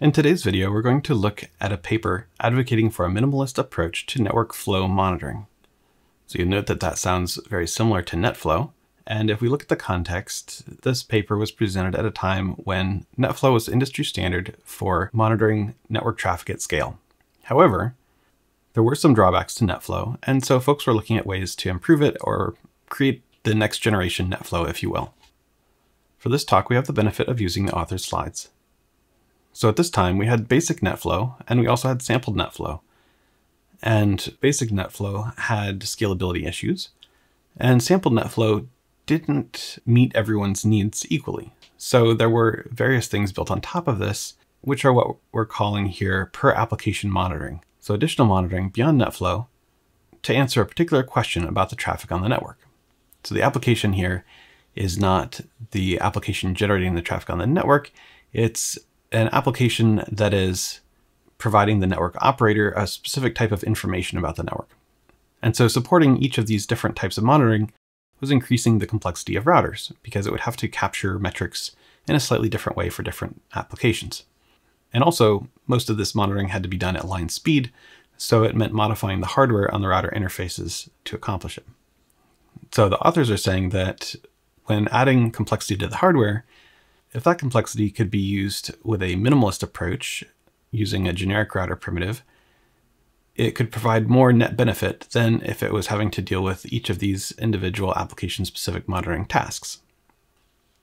In today's video, we're going to look at a paper advocating for a minimalist approach to network flow monitoring. So you'll note that that sounds very similar to NetFlow. And if we look at the context, this paper was presented at a time when NetFlow was industry standard for monitoring network traffic at scale. However, there were some drawbacks to NetFlow, and so folks were looking at ways to improve it or create the next generation NetFlow, if you will. For this talk, we have the benefit of using the author's slides. So at this time, we had basic NetFlow, and we also had sampled NetFlow. And basic NetFlow had scalability issues, and sampled NetFlow didn't meet everyone's needs equally. So there were various things built on top of this, which are what we're calling here per application monitoring. So additional monitoring beyond NetFlow to answer a particular question about the traffic on the network. So the application here is not the application generating the traffic on the network, it's an application that is providing the network operator a specific type of information about the network. And so supporting each of these different types of monitoring was increasing the complexity of routers because it would have to capture metrics in a slightly different way for different applications. And also, most of this monitoring had to be done at line speed, so it meant modifying the hardware on the router interfaces to accomplish it. So the authors are saying that when adding complexity to the hardware, if that complexity could be used with a minimalist approach, using a generic router primitive, it could provide more net benefit than if it was having to deal with each of these individual application-specific monitoring tasks.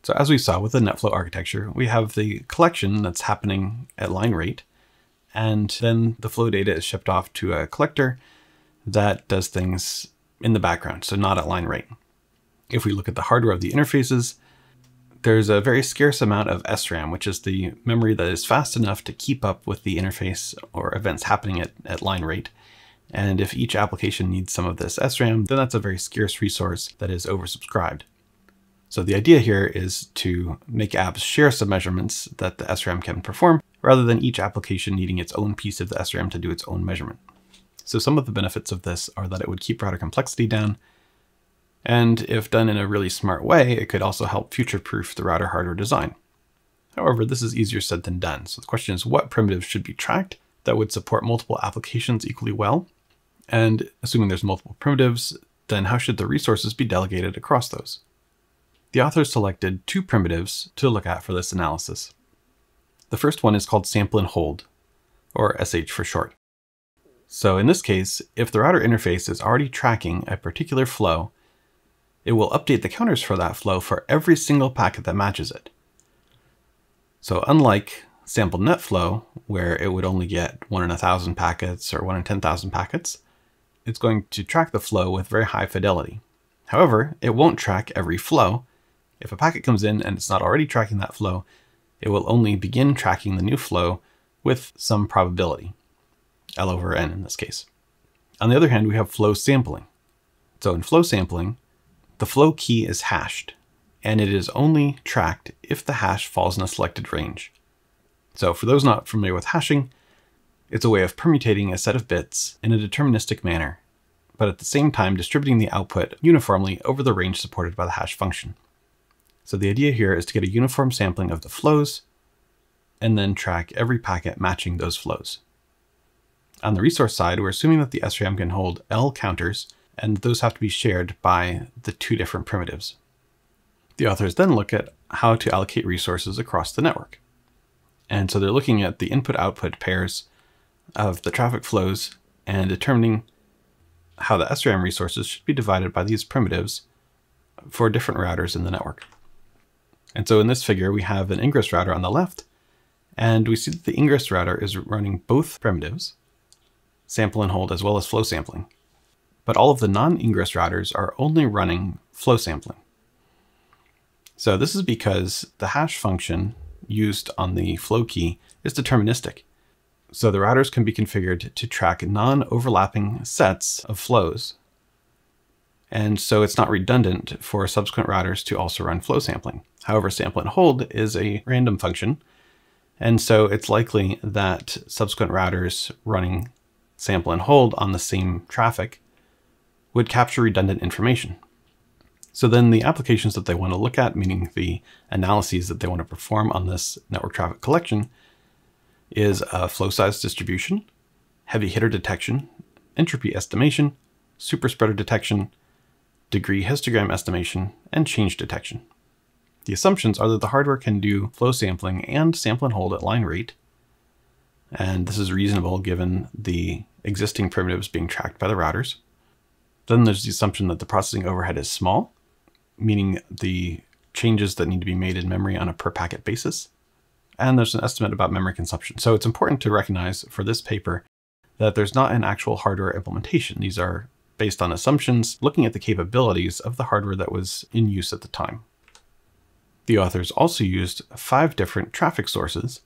So as we saw with the NetFlow architecture, we have the collection that's happening at line rate, and then the flow data is shipped off to a collector that does things in the background, so not at line rate. If we look at the hardware of the interfaces, there's a very scarce amount of SRAM, which is the memory that is fast enough to keep up with the interface or events happening at, at line rate. And if each application needs some of this SRAM, then that's a very scarce resource that is oversubscribed. So the idea here is to make apps share some measurements that the SRAM can perform, rather than each application needing its own piece of the SRAM to do its own measurement. So some of the benefits of this are that it would keep router complexity down, and if done in a really smart way, it could also help future-proof the router hardware design. However, this is easier said than done. So the question is what primitives should be tracked that would support multiple applications equally well? And assuming there's multiple primitives, then how should the resources be delegated across those? The author selected two primitives to look at for this analysis. The first one is called sample and hold, or SH for short. So in this case, if the router interface is already tracking a particular flow, it will update the counters for that flow for every single packet that matches it. So unlike sample net flow, where it would only get one in a thousand packets or one in 10,000 packets, it's going to track the flow with very high fidelity. However, it won't track every flow. If a packet comes in and it's not already tracking that flow, it will only begin tracking the new flow with some probability, L over N in this case. On the other hand, we have flow sampling. So in flow sampling, the flow key is hashed, and it is only tracked if the hash falls in a selected range. So for those not familiar with hashing, it's a way of permutating a set of bits in a deterministic manner, but at the same time distributing the output uniformly over the range supported by the hash function. So the idea here is to get a uniform sampling of the flows and then track every packet matching those flows. On the resource side, we're assuming that the SRAM can hold L counters and those have to be shared by the two different primitives. The authors then look at how to allocate resources across the network. And so they're looking at the input-output pairs of the traffic flows and determining how the SRAM resources should be divided by these primitives for different routers in the network. And so in this figure, we have an ingress router on the left, and we see that the ingress router is running both primitives, sample and hold, as well as flow sampling but all of the non-ingress routers are only running flow sampling. So this is because the hash function used on the flow key is deterministic. So the routers can be configured to track non-overlapping sets of flows. And so it's not redundant for subsequent routers to also run flow sampling. However, sample and hold is a random function. And so it's likely that subsequent routers running sample and hold on the same traffic would capture redundant information. So then the applications that they want to look at, meaning the analyses that they want to perform on this network traffic collection, is a flow size distribution, heavy hitter detection, entropy estimation, superspreader detection, degree histogram estimation, and change detection. The assumptions are that the hardware can do flow sampling and sample and hold at line rate, and this is reasonable given the existing primitives being tracked by the routers. Then there's the assumption that the processing overhead is small, meaning the changes that need to be made in memory on a per packet basis. And there's an estimate about memory consumption. So it's important to recognize for this paper that there's not an actual hardware implementation. These are based on assumptions looking at the capabilities of the hardware that was in use at the time. The authors also used five different traffic sources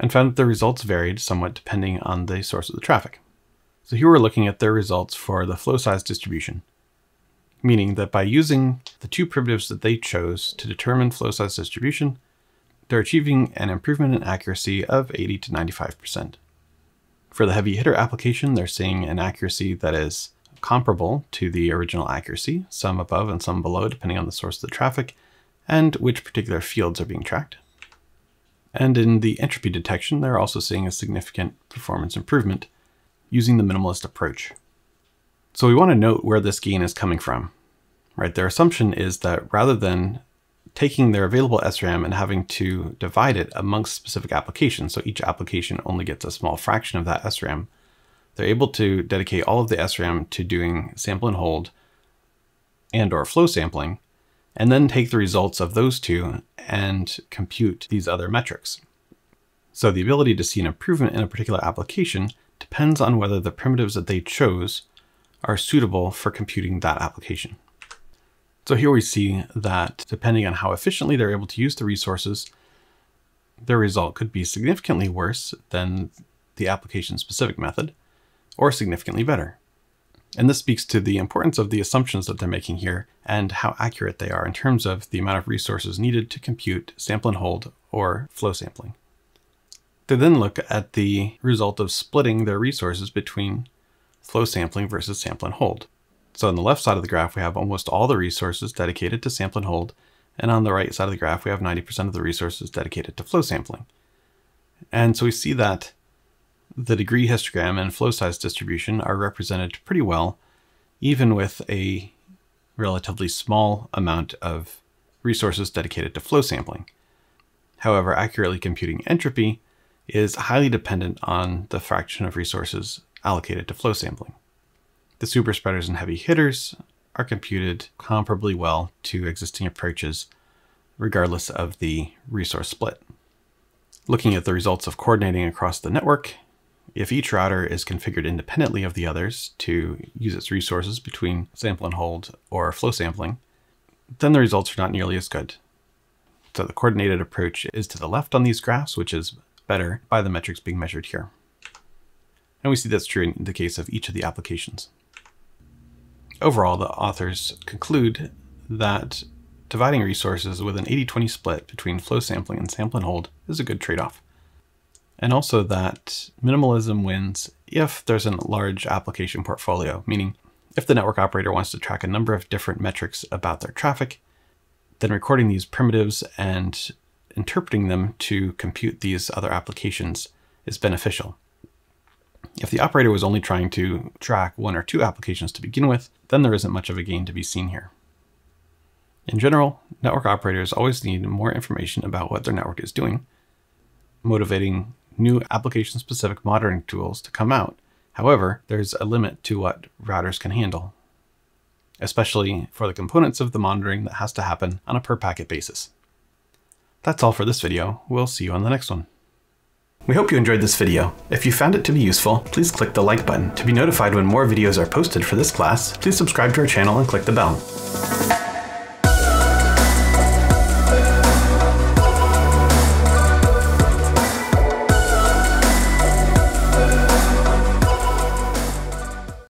and found that the results varied somewhat depending on the source of the traffic. So here we're looking at their results for the flow size distribution, meaning that by using the two primitives that they chose to determine flow size distribution, they're achieving an improvement in accuracy of 80 to 95%. For the heavy hitter application, they're seeing an accuracy that is comparable to the original accuracy, some above and some below, depending on the source of the traffic and which particular fields are being tracked. And in the entropy detection, they're also seeing a significant performance improvement using the minimalist approach. So we want to note where this gain is coming from, right? Their assumption is that rather than taking their available SRAM and having to divide it amongst specific applications, so each application only gets a small fraction of that SRAM, they're able to dedicate all of the SRAM to doing sample and hold and or flow sampling, and then take the results of those two and compute these other metrics. So the ability to see an improvement in a particular application depends on whether the primitives that they chose are suitable for computing that application. So here we see that depending on how efficiently they're able to use the resources, their result could be significantly worse than the application specific method or significantly better. And this speaks to the importance of the assumptions that they're making here and how accurate they are in terms of the amount of resources needed to compute sample and hold or flow sampling to then look at the result of splitting their resources between flow sampling versus sample and hold. So on the left side of the graph, we have almost all the resources dedicated to sample and hold, and on the right side of the graph, we have 90% of the resources dedicated to flow sampling. And so we see that the degree histogram and flow size distribution are represented pretty well, even with a relatively small amount of resources dedicated to flow sampling. However, accurately computing entropy is highly dependent on the fraction of resources allocated to flow sampling. The superspreaders and heavy hitters are computed comparably well to existing approaches, regardless of the resource split. Looking at the results of coordinating across the network, if each router is configured independently of the others to use its resources between sample and hold or flow sampling, then the results are not nearly as good. So the coordinated approach is to the left on these graphs, which is better by the metrics being measured here. And we see that's true in the case of each of the applications. Overall, the authors conclude that dividing resources with an 80-20 split between flow sampling and sample and hold is a good trade-off. And also that minimalism wins if there's a large application portfolio, meaning if the network operator wants to track a number of different metrics about their traffic, then recording these primitives and interpreting them to compute these other applications is beneficial. If the operator was only trying to track one or two applications to begin with, then there isn't much of a gain to be seen here. In general, network operators always need more information about what their network is doing, motivating new application-specific monitoring tools to come out. However, there's a limit to what routers can handle, especially for the components of the monitoring that has to happen on a per packet basis. That's all for this video. We'll see you on the next one. We hope you enjoyed this video. If you found it to be useful, please click the like button. To be notified when more videos are posted for this class, please subscribe to our channel and click the bell.